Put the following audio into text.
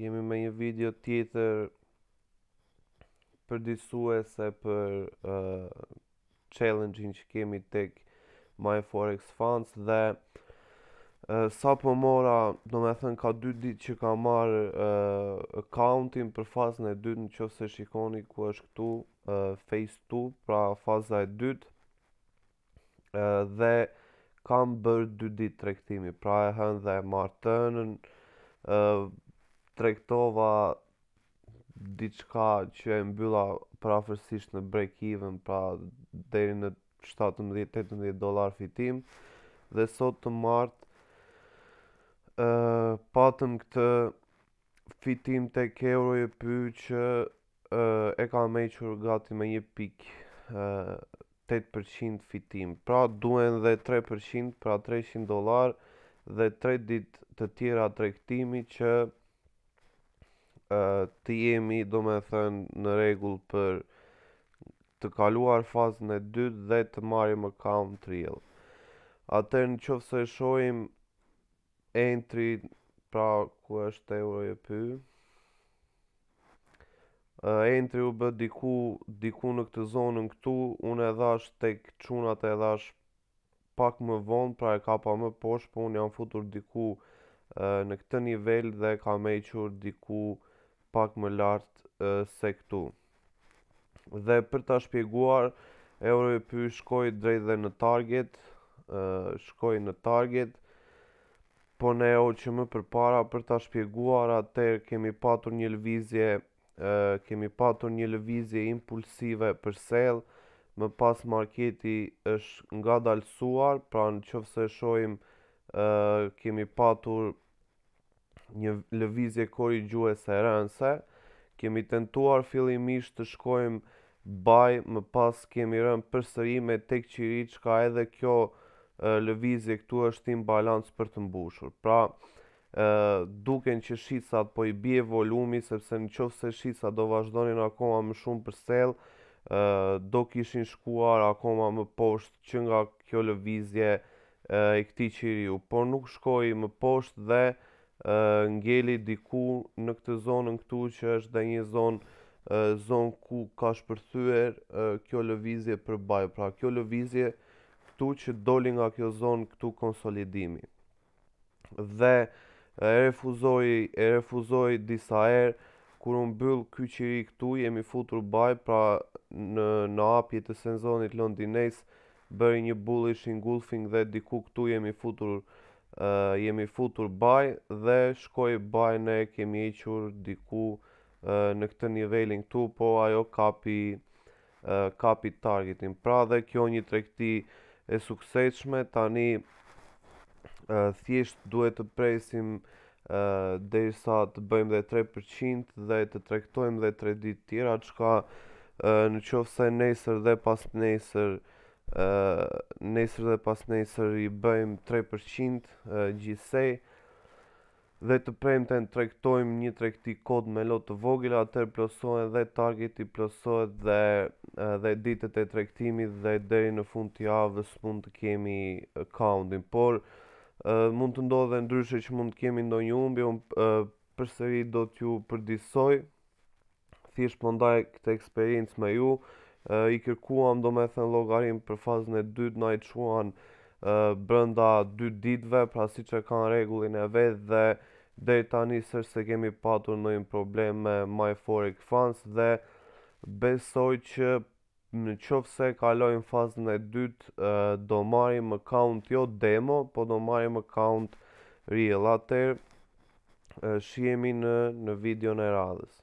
jemi me një video tjetër për disuese për uh, challenge-in që kemi tek My Forex Funds dhe uh, sa po mora, do me thënë ka dy ditë që ka marrë uh, accountin për fazën e dytë në që se shikoni ku është këtu uh, phase 2, pra faza e dytë uh, dhe kam bërë dy ditë trektimi, pra e hën dhe e marë trektova diçka që e mbylla prafërsisht në break even, pra deri në 17-18 dolar fitim dhe sot të martë uh, patëm këtë fitim tek keuro e py që uh, e ka mequr gati me një pik uh, 8% fitim pra duen dhe 3% pra 300 dolar dhe 3 dit të tjera tregtimi që uh, të jemi do me thënë në regull për të kaluar fazën e dytë dhe të marim account real. Atër në qofë se shojim entry pra ku është euro e py, uh, entry u bë diku, diku në këtë zonën këtu, unë edhash tek qunat edhash pak më vonë, pra e ka pa më poshë, po unë jam futur diku në këtë nivel dhe kam e diku pak më lartë se këtu. Dhe për ta shpjeguar, euro e py shkoj drejt dhe në target, shkoj në target, po ne o që më përpara për ta shpjeguar, atër kemi patur një lëvizje, kemi patur një lëvizje impulsive për sell, më pas marketi është nga dalsuar, pra në qëfë se shojmë, kemi patur një lëvizje kori gjuhe se rënse, kemi tentuar fillimisht të shkojmë baj, më pas kemi rënë për sëri me tek qiri që ka edhe kjo lëvizje këtu është tim balans për të mbushur. Pra, e, duken që shqisat po i bje volumi, sepse në qofë se shqisat do vazhdonin akoma më shumë për sel, e, do kishin shkuar akoma më poshtë që nga kjo lëvizje e, i këti qiriu. Por nuk shkoj më poshtë dhe ngeli diku në këtë në këtu që është dhe një zonë zonë ku ka shpërthyer kjo lëvizje për baj, pra kjo lëvizje këtu që doli nga kjo zonë këtu konsolidimi. Dhe e refuzoi e refuzoi disa herë kur u mbyll ky qiri këtu jemi futur baj pra në në të senzonit sezonit londinez bëri një bullish engulfing dhe diku këtu jemi futur uh, jemi futur baj dhe shkoj baj ne kemi equr diku uh, në këtë nivelin këtu, po ajo kapi uh, kapi targetin. Pra dhe kjo një tregti e suksesshme tani uh, thjesht duhet të presim uh, derisa të bëjmë dhe 3% dhe të trektojmë dhe 3 ditë tjera, qka uh, në qofë se nesër dhe pas nesër nesër dhe pas nesër i bëjmë 3% uh, gjithsej dhe të prejmë të trektojmë një trekti kod me lotë të vogila, atër plosohet dhe targeti plosohet dhe, dhe ditët e trektimi dhe deri në fund të javës mund të kemi accountin, por mund të ndodhe ndryshe që mund të kemi ndo një umbi, unë përsëri do t'ju përdisoj, thjesht përndaj po këtë eksperiencë me ju, i kërkuam do me thënë logarim për fazën e dytë, na i quan brënda dy ditve, pra si që kanë regullin e vetë dhe dhe tani sështë se kemi patur në një problem me My Forex Funds dhe besoj që në qovë se kalojnë fazën e dytë do marim account jo demo, po do marim account real atër shihemi në video në radhës